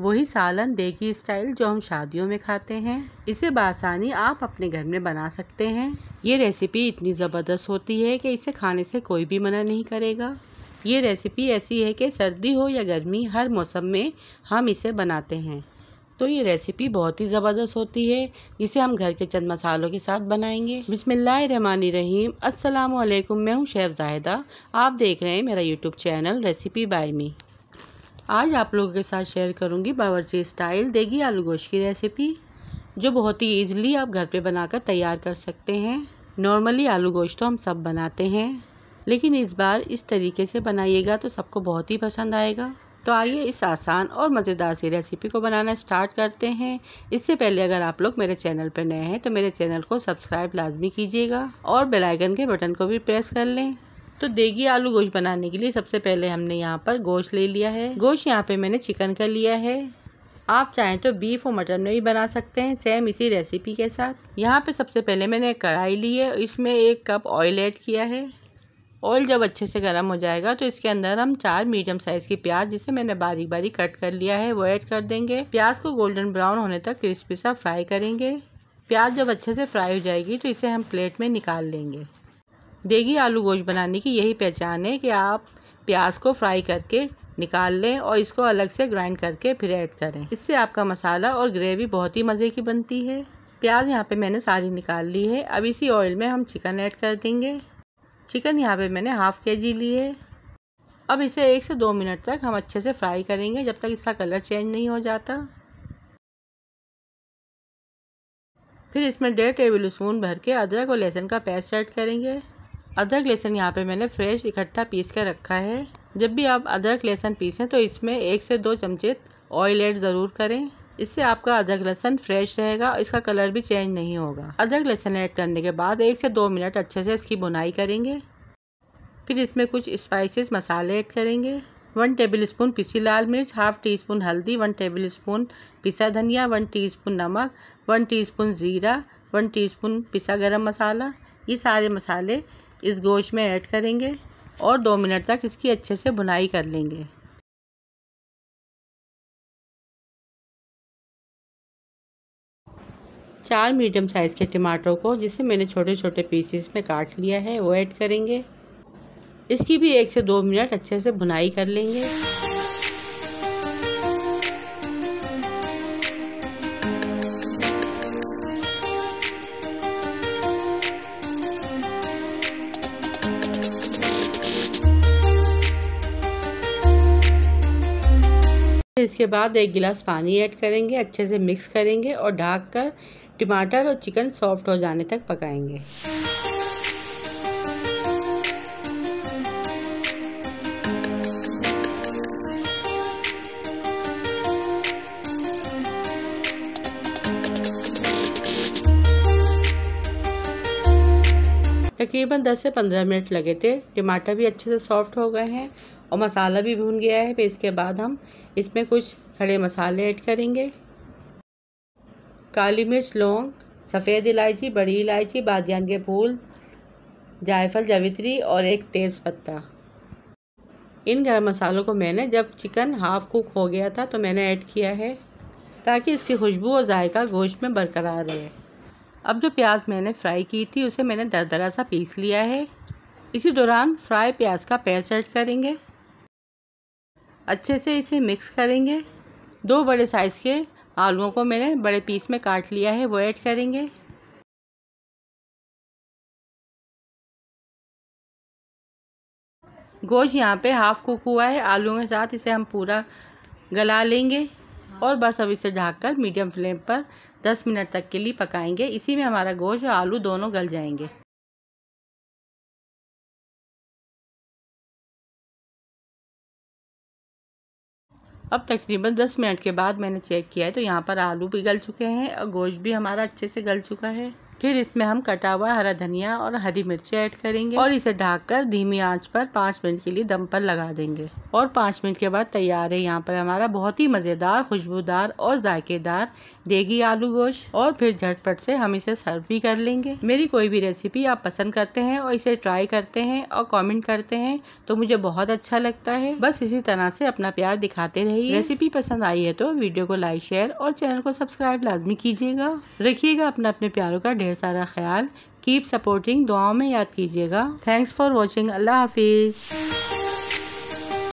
वही सालन देगी स्टाइल जो हम शादियों में खाते हैं इसे बासानी आप अपने घर में बना सकते हैं ये रेसिपी इतनी ज़बरदस्त होती है कि इसे खाने से कोई भी मना नहीं करेगा ये रेसिपी ऐसी है कि सर्दी हो या गर्मी हर मौसम में हम इसे बनाते हैं तो ये रेसिपी बहुत ही ज़बरदस्त होती है जिसे हम घर के चंद मसालों के साथ बनाएंगे बिसमीम असल मैं हूँ शेफ़ जाहिदा आप देख रहे हैं मेरा YouTube channel recipe by me आज आप लोगों के साथ शेयर करूंगी बावर्ची स्टाइल देगी आलू गोश्त की रेसिपी जो बहुत ही ईजिली आप घर पे बनाकर तैयार कर सकते हैं नॉर्मली आलू गोश्त तो हम सब बनाते हैं लेकिन इस बार इस तरीके से बनाइएगा तो सबको बहुत ही पसंद आएगा तो आइए इस आसान और मज़ेदार सी रेसिपी को बनाना स्टार्ट करते हैं इससे पहले अगर आप लोग मेरे चैनल पर नए हैं तो मेरे चैनल को सब्सक्राइब लाजमी कीजिएगा और बेलाइकन के बटन को भी प्रेस कर लें तो देगी आलू गोश्त बनाने के लिए सबसे पहले हमने यहाँ पर गोश्त ले लिया है गोश्त यहाँ पे मैंने चिकन का लिया है आप चाहें तो बीफ और मटन में भी बना सकते हैं सेम इसी रेसिपी के साथ यहाँ पे सबसे पहले मैंने कढ़ाई ली है इसमें एक कप ऑयल ऐड किया है ऑयल जब अच्छे से गर्म हो जाएगा तो इसके अंदर हम चार मीडियम साइज़ की प्याज जिसे मैंने बारीक बारीक कट कर लिया है वो ऐड कर देंगे प्याज को गोल्डन ब्राउन होने तक क्रिस्पी सा फ्राई करेंगे प्याज जब अच्छे से फ्राई हो जाएगी तो इसे हम प्लेट में निकाल लेंगे देगी आलू गोश्त बनाने की यही पहचान है कि आप प्याज को फ्राई करके निकाल लें और इसको अलग से ग्राइंड करके फिर ऐड करें इससे आपका मसाला और ग्रेवी बहुत ही मज़े की बनती है प्याज यहाँ पे मैंने सारी निकाल ली है अब इसी ऑयल में हम चिकन ऐड कर देंगे चिकन यहाँ पे मैंने हाफ़ के जी ली है अब इसे एक से दो मिनट तक हम अच्छे से फ्राई करेंगे जब तक इसका कलर चेंज नहीं हो जाता फिर इसमें डेढ़ टेबल स्पून भर के अदरक और लहसुन का पेस्ट ऐड करेंगे अदरक लहसुन यहाँ पे मैंने फ्रेश इकट्ठा पीस कर रखा है जब भी आप अदरक लहसुन पीसें तो इसमें एक से दो चमचे ऑयल एड ज़रूर करें इससे आपका अदरक लहसन फ्रेश रहेगा और इसका कलर भी चेंज नहीं होगा अदरक लहसन ऐड करने के बाद एक से दो मिनट अच्छे से इसकी बुनाई करेंगे फिर इसमें कुछ स्पाइसेस मसाले ऐड करेंगे वन टेबल स्पून पिसी लाल मिर्च हाफ टी स्पून हल्दी वन टेबल स्पून पिसा धनिया वन टी स्पून नमक वन टी स्पून ज़ीरा वन टी स्पून पिसा गर्म मसाला ये सारे मसाले इस गोश्त में ऐड करेंगे और दो मिनट तक इसकी अच्छे से बुनाई कर लेंगे चार मीडियम साइज़ के टमाटरों को जिसे मैंने छोटे छोटे पीसेस में काट लिया है वो ऐड करेंगे इसकी भी एक से दो मिनट अच्छे से बुनाई कर लेंगे इसके बाद एक गिलास पानी ऐड करेंगे अच्छे से मिक्स करेंगे और ढाक कर टमाटर और चिकन सॉफ्ट हो जाने तक पकाएंगे तकरीबन 10 से 15 मिनट लगे थे टमाटर भी अच्छे से सॉफ्ट हो गए हैं और मसाला भी भून गया है फिर इसके बाद हम इसमें कुछ खड़े मसाले ऐड करेंगे काली मिर्च लौंग सफ़ेद इलायची बड़ी इलायची बादियान के फूल जायफल जावित्री और एक तेज़ पत्ता इन गर्म मसालों को मैंने जब चिकन हाफ़ कुक हो गया था तो मैंने ऐड किया है ताकि इसकी खुशबू और जायका गोश्त में बरकरार रहे अब जो प्याज मैंने फ्राई की थी उसे मैंने दरदरा सा पीस लिया है इसी दौरान फ्राई प्याज का पेस्ट ऐड करेंगे अच्छे से इसे मिक्स करेंगे दो बड़े साइज़ के आलुओं को मैंने बड़े पीस में काट लिया है वो ऐड करेंगे गोश्त यहाँ पे हाफ़ कुक हुआ है आलुओं के साथ इसे हम पूरा गला लेंगे और बस अब इसे ढककर मीडियम फ्लेम पर 10 मिनट तक के लिए पकाएंगे इसी में हमारा गोश्त और आलू दोनों गल जाएंगे अब तकरीबन दस मिनट के बाद मैंने चेक किया है तो यहाँ पर आलू भी गल चुके हैं और गोश्त भी हमारा अच्छे से गल चुका है फिर इसमें हम कटा हुआ हरा धनिया और हरी मिर्ची ऐड करेंगे और इसे ढककर धीमी आंच पर पाँच मिनट के लिए दम पर लगा देंगे और पाँच मिनट के बाद तैयार है यहाँ पर हमारा बहुत ही मज़ेदार खुशबूदार और जायकेदार देगी आलू गोश्त और फिर झटपट से हम इसे सर्व भी कर लेंगे मेरी कोई भी रेसिपी आप पसंद करते हैं और इसे ट्राई करते हैं और कॉमेंट करते हैं तो मुझे बहुत अच्छा लगता है बस इसी तरह से अपना प्यार दिखाते रहिए रेसिपी पसंद आई है तो वीडियो को लाइक शेयर और चैनल को सब्सक्राइब लाजमी कीजिएगा रखिएगा अपना अपने प्यारों का ढेर सारा ख्याल कीप सपोर्टिंग दुआओं में याद कीजिएगा थैंक्स फॉर वॉचिंग अल्लाह हाफिज़